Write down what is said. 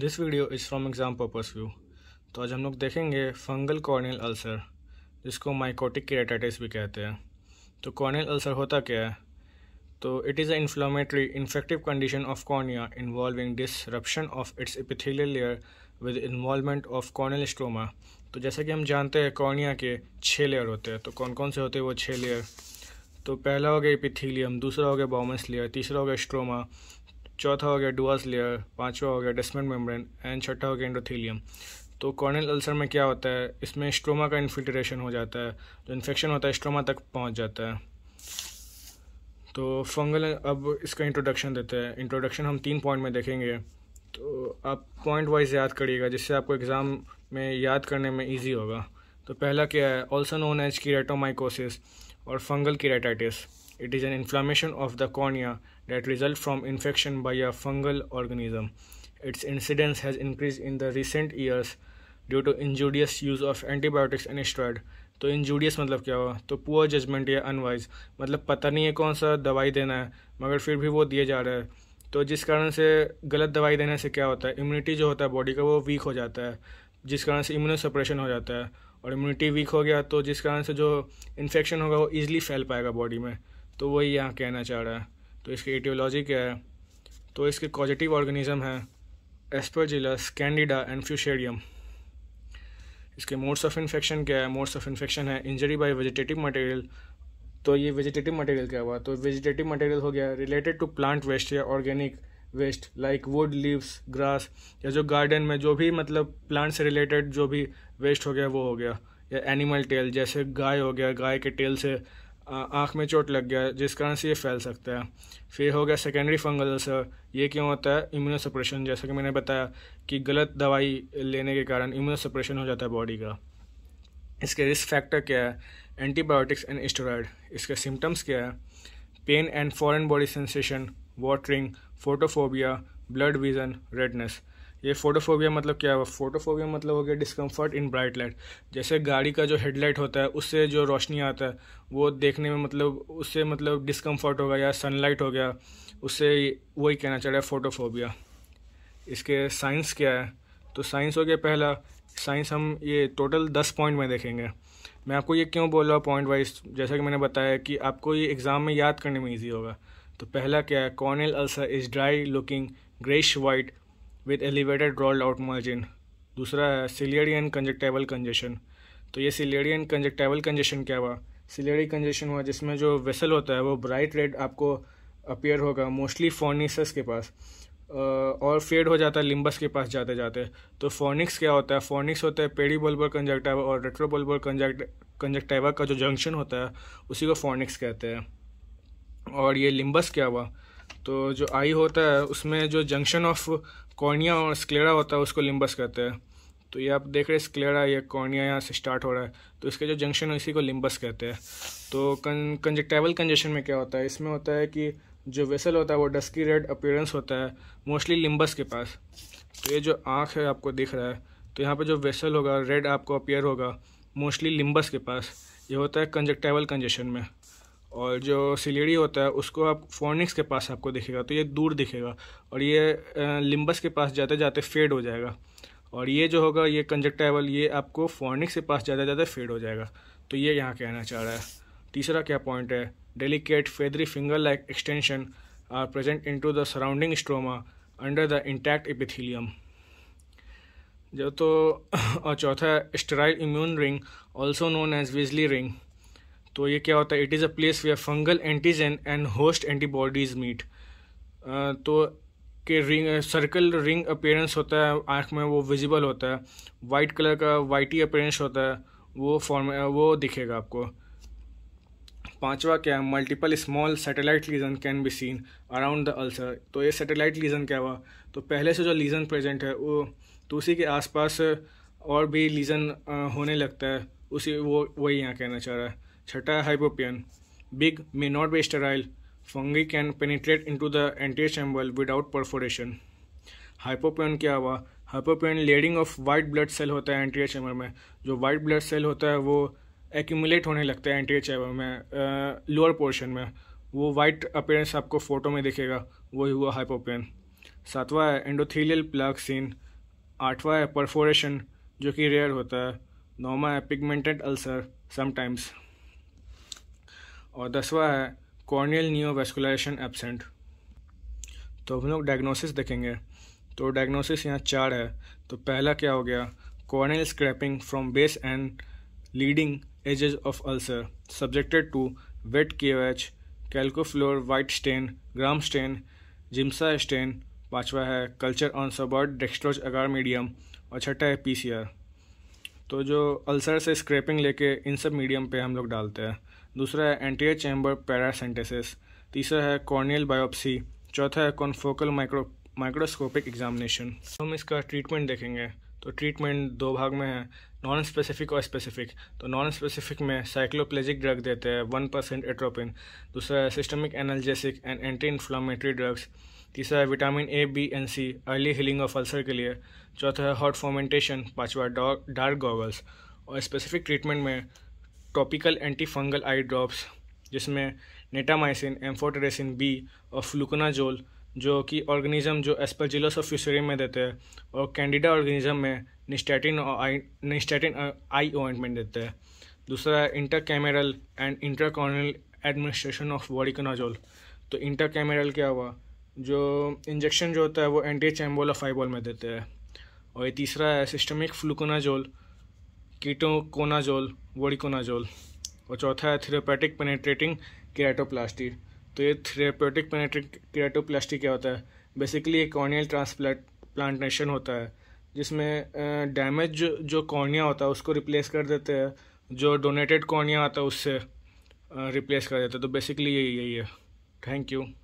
this video is from exam purpose view तो आज हम लोग देखेंगे फंगल कॉर्नियल अल्सर जिसको माइकोटिक केराटाइटिस भी कहते हैं तो कॉर्नियल अल्सर होता क्या है तो it is a inflammatory infective condition of cornea involving disruption of its epithelial layer with involvement of corneal stroma तो जैसा कि हम जानते हैं कॉर्निया के छः लेयर होते हैं तो कौन कौन से होते हैं वो छः लेयर तो पहला हो गया एपिथीलियम दूसरा हो गया बॉमस लेयर तीसरा हो गया स्ट्रोमा चौथा हो गया डुआस लेयर पांचवा हो गया डिस्मेंट मेम्ब्रेन एंड छठा हो गया एंडोथीलियम तो कॉर्नल अल्सर में क्या होता है इसमें स्ट्रोमा का इन्फिल्ट्रेशन हो जाता है जो इन्फेक्शन होता है स्ट्रोमा तक पहुंच जाता है तो फंगल अब इसका इंट्रोडक्शन देते हैं इंट्रोडक्शन हम तीन पॉइंट में देखेंगे तो आप पॉइंट वाइज याद करिएगा जिससे आपको एग्ज़ाम में याद करने में ईजी होगा तो पहला क्या है ऑल्सो नोन एज कीरेटोमाइकोसिस और fungal keratitis it is an inflammation of the cornea that result from infection by a fungal organism its incidence has increase in the recent years due to injudicious use of antibiotics and steroid तो injudicious मतलब क्या हुआ तो poor judgement या unwise मतलब पता नहीं है कौन सा दवाई देना है मगर फिर भी वो दिए जा रहा है तो जिस कारण से गलत दवाई देने से क्या होता है इम्यूनिटी जो होता है बॉडी का वो वीक हो जाता है जिस कारण से इम्यूनो सप्रेशन हो जाता है और इम्यूनिटी वीक हो गया तो जिस कारण से जो इन्फेक्शन होगा वो ईजिली फैल पाएगा बॉडी में तो वही यहाँ कहना चाह रहा है तो इसकी एटियोलॉजी क्या है तो इसके कॉजिटिव ऑर्गेनिज्म है एस्परजिलस कैंडिडा एंड फ्यूशेडियम इसके मोड्स ऑफ इन्फेक्शन क्या है मोड्स ऑफ इन्फेक्शन है इंजरी बाय वेजिटेटिव मटेरियल तो ये वेजिटेटिव मटेरियल क्या हुआ तो वेजिटेटिव मटेरियल हो गया रिलेटेड टू प्लांट वेस्ट या organic waste like wood leaves grass या जो गार्डन में जो भी मतलब प्लांट से रिलेटेड जो भी वेस्ट हो गया वो हो गया या एनिमल टेल जैसे गाय हो गया गाय के टेल से आँख में चोट लग गया जिस कारण से ये फैल सकता है फिर हो गया सेकेंडरी फंगल अल्सर ये क्यों होता है सप्रेशन जैसा कि मैंने बताया कि गलत दवाई लेने के कारण सप्रेशन हो जाता है बॉडी का इसके रिस्क फैक्टर क्या है एंटीबायोटिक्स एंड स्टोराइड इसके सिम्टम्स क्या है pain and foreign body sensation watering photophobia blurred vision redness ये फोटोफोबिया मतलब क्या हुआ फोटोफोबिया मतलब हो गया डिस्कम्फर्ट इन ब्राइट लाइट जैसे गाड़ी का जो हेडलाइट होता है उससे जो रोशनी आता है वो देखने में मतलब उससे मतलब डिस्कम्फर्ट होगा या सनलाइट हो गया उससे वही कहना चाह रहा है फोटोफोबिया इसके साइंस क्या है तो साइंस हो गया पहला साइंस हम ये टोटल दस पॉइंट में देखेंगे मैं आपको ये क्यों बोल रहा हूँ पॉइंट वाइज जैसा कि मैंने बताया कि आपको ये एग्ज़ाम में याद करने में ईजी होगा तो पहला क्या है corneal ulcer is dry looking greyish white with elevated rolled out margin दूसरा है सिलियरियन कंजक्टेबल कंजेशन तो ये सिलेडियन कंजक्टेबल कंजेशन क्या हुआ सिलेडी कंजेशन हुआ जिसमें जो वेसल होता है वो ब्राइट रेड आपको अपियर होगा मोस्टली फोर्निसस के पास और फेड हो जाता है लिम्बस के पास जाते जाते तो फोर्निक्स क्या होता है फोर्निक्स होता है पेडी बल्बर कंजक्टाइवा और रेट्रो बल्बर कंजक्ट कंजक्टाइवा का जो जंक्शन होता है उसी को फोर्निक्स कहते हैं और ये लिम्बस क्या हुआ तो जो आई होता है उसमें जो जंक्शन ऑफ कॉर्निया और स्क्लेरा होता है उसको लिम्बस कहते हैं तो ये आप देख रहे हैं स्क्लेरा या कॉर्निया यहाँ से स्टार्ट हो रहा है तो इसके जो जंक्शन है इसी को लिम्बस कहते हैं तो कन कंजेक्टाइवल कंजेशन में क्या होता है इसमें होता है कि जो वेसल होता है वो डस्की रेड अपीयरेंस होता है मोस्टली लिम्बस के पास तो ये जो आँख है आपको दिख रहा है तो यहाँ पर जो वेसल होगा रेड आपको अपेयर होगा मोस्टली लिम्बस के पास ये होता है कंजेक्टाइवल कंजेशन में और जो सिलेड़ी होता है उसको आप फोर्निक्स के पास आपको दिखेगा तो ये दूर दिखेगा और ये लिम्बस के पास जाते जाते फेड हो जाएगा और ये जो होगा ये कंजक्टाइवल ये आपको फोर्निक्स के पास जाते जाते फेड हो जाएगा तो ये यहाँ कहना चाह रहा है तीसरा क्या पॉइंट है delicate feathery finger like extension are present in to the surrounding stroma under the intact epithelium जो तो और चौथा sterile immune ring also known as Wessely ring तो ये क्या होता है it is a place where fungal antigen and host antibodies meet तो के रिंग सर्कल रिंग अपेयरेंस होता है आँख में वो विजिबल होता है वाइट कलर का वाइटी अपेयरेंस होता है वो फॉर्म वो दिखेगा आपको पांचवा क्या है multiple small satellite lesion can be seen around the ulcer तो ये सैटेलाइट लीजन क्या हुआ तो पहले से जो लीजन प्रेजेंट है वो तो उसी के आसपास और भी लीजन होने लगता है उसी वो वही यहाँ कहना चाह रहा है छठा big may not may not fungi can Fungi in to the the antechamber without perforation hypopyon के अलावा hypopyon layering of white blood cell होता है एंटीरियर चैम्बर में जो वाइट ब्लड सेल होता है वो एक्यूमुलेट होने लगता है एंटीरियर चैम्बर में लोअर पोर्शन में वो वाइट अपेयरेंस आपको फोटो में दिखेगा वही हुआ हाइपोपियन सातवां है एंडोथीलियल प्लाक्सिन सीन आठवां है परफोरेशन जो कि रेयर होता है नौवा है पिगमेंटेड अल्सर समटाइम्स और दसवा है कॉर्नियल नियोवेस्कुलेशन एबसेंट तो हम लोग डायग्नोसिस देखेंगे तो डायग्नोसिस यहाँ चार है तो पहला क्या हो गया corneal scraping from base and leading edges of ulcer subjected to wet K H calcofluor white stain Gram stain Giemsa stain पाँचवा है culture on Sabouraud dextrose agar medium और छठा है आर तो जो अल्सर से स्क्रैपिंग लेके इन सब मीडियम पे हम लोग डालते हैं दूसरा है एंटीरियर चैम्बर पैरासेंटेसिस तीसरा है कॉर्नियल बायोप्सी चौथा है कॉन्फोकल माइक्रो माइक्रोस्कोपिक एग्जामिनेशन हम इसका ट्रीटमेंट देखेंगे तो ट्रीटमेंट दो भाग में है नॉन स्पेसिफिक और स्पेसिफिक तो नॉन स्पेसिफिक में साइक्लोप्लेजिक ड्रग देते हैं वन परसेंट एट्रोपिन दूसरा है systemic analgesic and anti inflammatory drugs तीसरा है vitamin A B and C early healing of ulcer के लिए चौथा है हॉट फॉर्मेंटेशन पाँचवा डार्क गॉगल्स और स्पेसिफिक ट्रीटमेंट में topical anti fungal eye drops जिसमें नेटामाइसिन एम्फोटेसिन बी और फ्लूकोनाजोल जो कि ऑर्गेनिज्म जो एस्पर्जिलोस और फ्यूसरियम में देते हैं और कैंडिडा ऑर्गेनिज्म में निस्टैटिन और आई निस्टैटिन आई ऑइंटमेंट देते हैं दूसरा intracameral and intracorneal administration of voriconazole तो इंटर कैमरल क्या हुआ जो इंजेक्शन जो होता है वो एंटी चैम्बोल और फाइबॉल में देते हैं और ये तीसरा है सिस्टमिक फ्लूकोनाजोल कीटोकोनाजोल वोडिकोनाजोल और चौथा है थेरेपेटिक पेनेट्रेटिंग केराटोप्लास्टी तो ये थेरेपेटिक पेनेट्रेटिंग केराटोप्लास्टी क्या होता है बेसिकली एक कॉर्नियल प्लांटेशन होता है जिसमें डैमेज जो कॉर्निया होता है उसको रिप्लेस कर देते हैं जो डोनेटेड कॉर्निया आता है उससे रिप्लेस कर देते हैं तो बेसिकली यही यही है थैंक यू